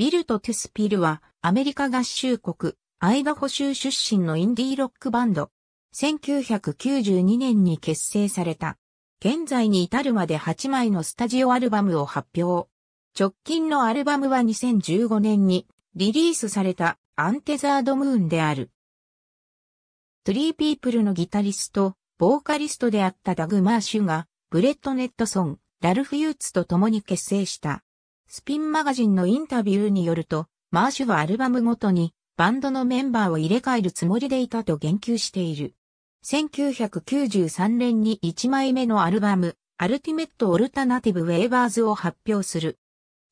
ビルとトゥスピルはアメリカ合衆国アイダホ州出身のインディーロックバンド。1992年に結成された。現在に至るまで8枚のスタジオアルバムを発表。直近のアルバムは2015年にリリースされたアンテザードムーンである。トゥリーピープルのギタリスト、ボーカリストであったダグ・マーシュが、ブレット・ネットソン、ラルフ・ユーツと共に結成した。スピンマガジンのインタビューによると、マーシュはアルバムごとにバンドのメンバーを入れ替えるつもりでいたと言及している。1993年に1枚目のアルバム、アルティメット・オルタナティブ・ウェーバーズを発表する。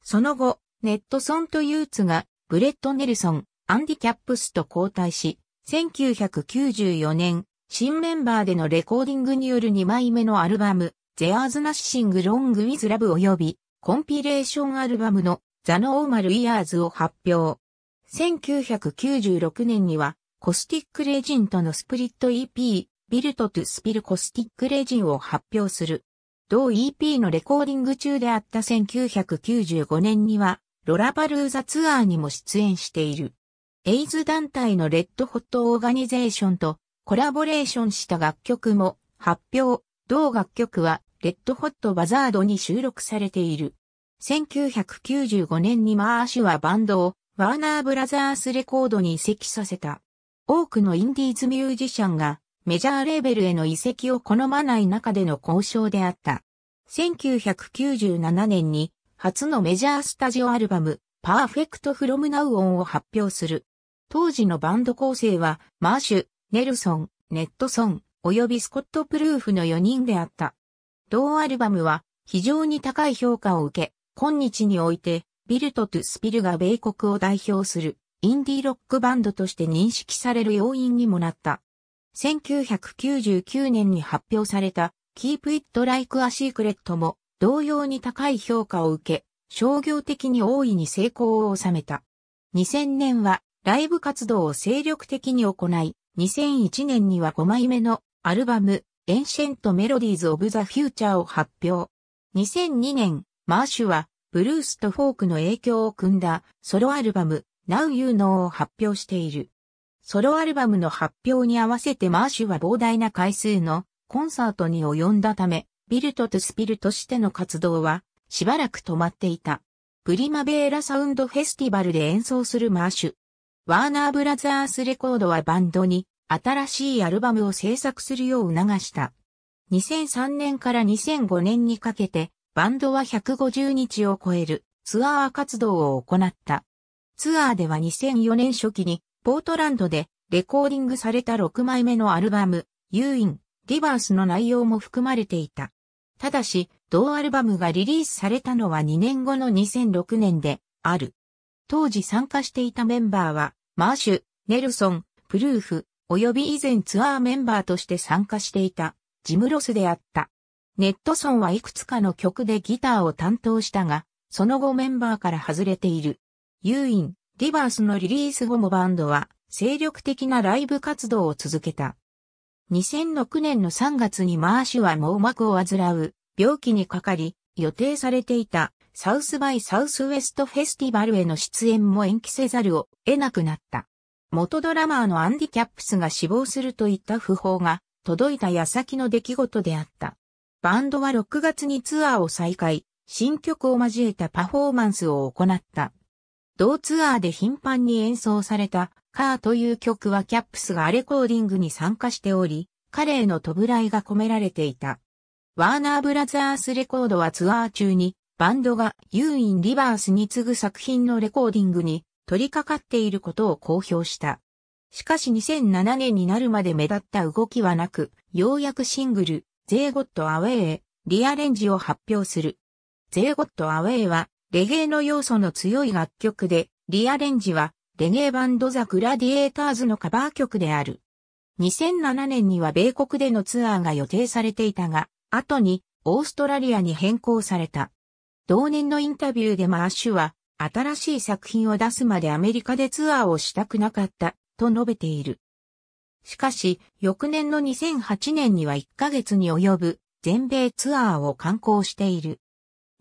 その後、ネットソンとユーツが、ブレット・ネルソン、アンディ・キャップスと交代し、1994年、新メンバーでのレコーディングによる2枚目のアルバム、ゼアーズ・ナッシング・ロング・ウィズ・ラブ及び、コンピレーションアルバムのザ・ノーマル・イヤーズを発表。1996年にはコスティック・レジンとのスプリット EP ビルト・トゥ・スピル・コスティック・レジンを発表する。同 EP のレコーディング中であった1995年にはロラバルーザツアーにも出演している。エイズ団体のレッドホットオーガニゼーションとコラボレーションした楽曲も発表。同楽曲はレッドホットバザードに収録されている。1995年にマーシュはバンドをワーナーブラザースレコードに移籍させた。多くのインディーズミュージシャンがメジャーレーベルへの移籍を好まない中での交渉であった。1997年に初のメジャースタジオアルバムパーフェクトフロムナウオンを発表する。当時のバンド構成はマーシュ、ネルソン、ネットソン、及びスコット・プルーフの4人であった。同アルバムは非常に高い評価を受け、今日においてビルト・トゥ・スピルが米国を代表するインディーロックバンドとして認識される要因にもなった。1999年に発表された Keep It Like a Secret も同様に高い評価を受け、商業的に大いに成功を収めた。2000年はライブ活動を精力的に行い、2001年には5枚目のアルバムエンシェント・メロディーズ・オブ・ザ・フューチャーを発表。2002年、マーシュは、ブルースとフォークの影響を組んだソロアルバム Now You Know を発表している。ソロアルバムの発表に合わせてマーシュは膨大な回数のコンサートに及んだため、ビルトとスピルとしての活動はしばらく止まっていた。プリマベーラサウンドフェスティバルで演奏するマーシュ。ワーナーブラザースレコードはバンドに新しいアルバムを制作するよう促した。2003年から2005年にかけて、バンドは150日を超えるツアー活動を行った。ツアーでは2004年初期に、ポートランドでレコーディングされた6枚目のアルバム、ユーイン、リバースの内容も含まれていた。ただし、同アルバムがリリースされたのは2年後の2006年である。当時参加していたメンバーは、マーシュ、ネルソン、プルーフ、及び以前ツアーメンバーとして参加していた、ジム・ロスであった。ネットソンはいくつかの曲でギターを担当したが、その後メンバーから外れている。ユーイン、リバースのリリース後もバンドは精力的なライブ活動を続けた。2006年の3月にマーシュは網膜を患う病気にかかり、予定されていたサウスバイサウスウェストフェスティバルへの出演も延期せざるを得なくなった。元ドラマーのアンディ・キャップスが死亡するといった訃報が届いた矢先の出来事であった。バンドは6月にツアーを再開、新曲を交えたパフォーマンスを行った。同ツアーで頻繁に演奏されたカーという曲はキャップスがレコーディングに参加しており、彼への弔いが込められていた。ワーナーブラザースレコードはツアー中にバンドがユーイン・リバースに次ぐ作品のレコーディングに取り掛かっていることを公表した。しかし2007年になるまで目立った動きはなく、ようやくシングル、ゼーゴットアウェイへリアレンジを発表する。ゼーゴットアウェイはレゲエの要素の強い楽曲で、リアレンジはレゲエバンドザ・グラディエーターズのカバー曲である。2007年には米国でのツアーが予定されていたが、後にオーストラリアに変更された。同年のインタビューでマーシュは、新しい作品を出すまでアメリカでツアーをしたくなかった、と述べている。しかし、翌年の2008年には1ヶ月に及ぶ全米ツアーを観光している。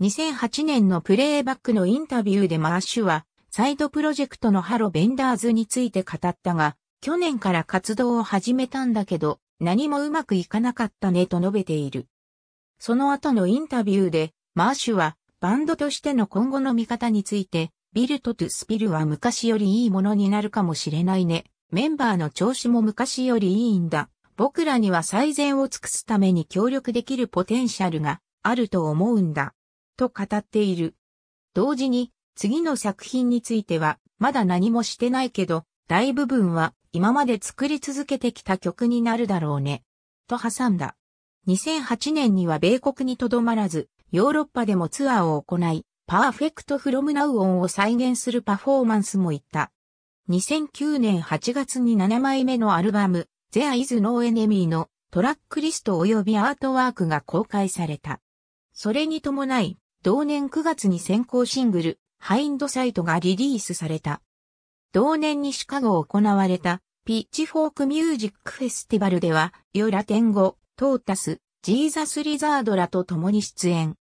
2008年のプレイバックのインタビューでマーシュは、サイドプロジェクトのハロベンダーズについて語ったが、去年から活動を始めたんだけど、何もうまくいかなかったねと述べている。その後のインタビューで、マーシュは、バンドとしての今後の見方について、ビルト・トゥ・スピルは昔よりいいものになるかもしれないね。メンバーの調子も昔よりいいんだ。僕らには最善を尽くすために協力できるポテンシャルがあると思うんだ。と語っている。同時に、次の作品については、まだ何もしてないけど、大部分は今まで作り続けてきた曲になるだろうね。と挟んだ。2008年には米国にとどまらず、ヨーロッパでもツアーを行い、パーフェクトフロムナウオンを再現するパフォーマンスも行った。2009年8月に7枚目のアルバム、There is no enemy のトラックリスト及びアートワークが公開された。それに伴い、同年9月に先行シングル、ハインドサイトがリリースされた。同年にシカゴを行われた、ピッチフォークミュージックフェスティバルでは、ヨラテン語、トータス、ジーザス・リザードらと共に出演。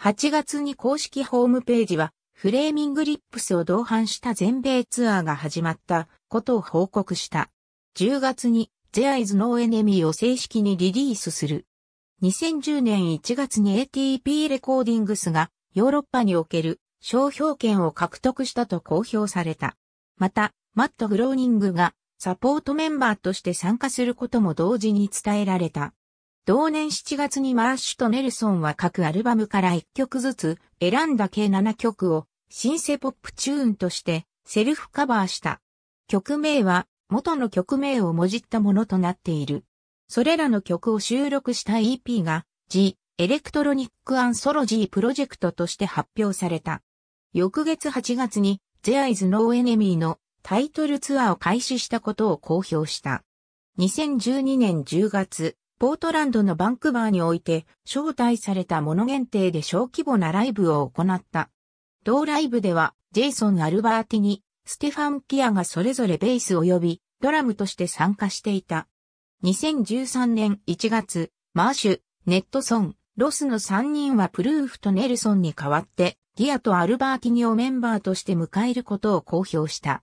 8月に公式ホームページは、フレーミングリップスを同伴した全米ツアーが始まったことを報告した。10月に There is no enemy を正式にリリースする。2010年1月に ATP レコーディングスがヨーロッパにおける商標権を獲得したと公表された。また、マット・グローニングがサポートメンバーとして参加することも同時に伝えられた。同年7月にマーシュとネルソンは各アルバムから1曲ずつ選んだ計7曲をシンセポップチューンとしてセルフカバーした。曲名は元の曲名をもじったものとなっている。それらの曲を収録した EP が G エレクトロニックアンソロジープロジェクトとして発表された。翌月8月に There is no enemy のタイトルツアーを開始したことを公表した。2012年10月、ポートランドのバンクバーにおいて招待されたもの限定で小規模なライブを行った。同ライブでは、ジェイソン・アルバーティに、ステファン・キアがそれぞれベース及びドラムとして参加していた。2013年1月、マーシュ、ネットソン、ロスの3人はプルーフとネルソンに代わって、ギアとアルバーティニをメンバーとして迎えることを公表した。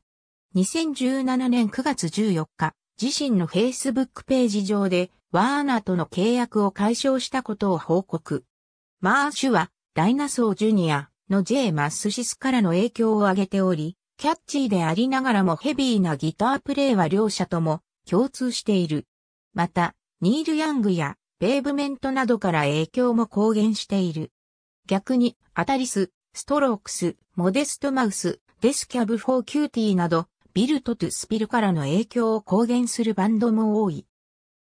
2017年9月14日、自身の Facebook ページ上で、ワーナとの契約を解消したことを報告。マーシュは、ダイナソージュニアの J マッスシスからの影響を挙げており、キャッチーでありながらもヘビーなギタープレイは両者とも共通している。また、ニール・ヤングやベーブメントなどから影響も公言している。逆に、アタリス、ストロークス、モデストマウス、デスキャブ・フォー・キューティーなど、ビルト・トゥ・スピルからの影響を公言するバンドも多い。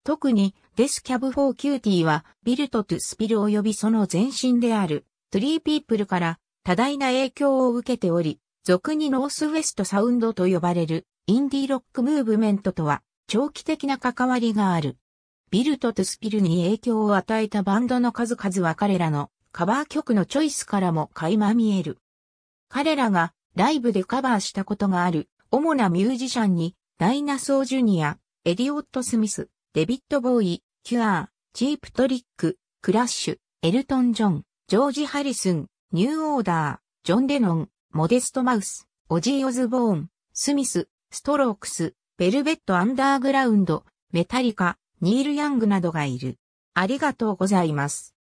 特に、デスキャブ4キューティーは、ビルトトゥスピル及びその前身である、トゥリーピープルから多大な影響を受けており、俗にノースウェストサウンドと呼ばれる、インディーロックムーブメントとは、長期的な関わりがある。ビルトトゥスピルに影響を与えたバンドの数々は彼らのカバー曲のチョイスからも垣間見える。彼らがライブでカバーしたことがある主なミュージシャンにダイナソージュニア、エリオット・スミス、デビッド・ボーイ、キュアー、チープトリック、クラッシュ、エルトン・ジョン、ジョージ・ハリスン、ニューオーダー、ジョン・レノン、モデスト・マウス、オジー・オズボーン、スミス、ストロークス、ベルベット・アンダーグラウンド、メタリカ、ニール・ヤングなどがいる。ありがとうございます。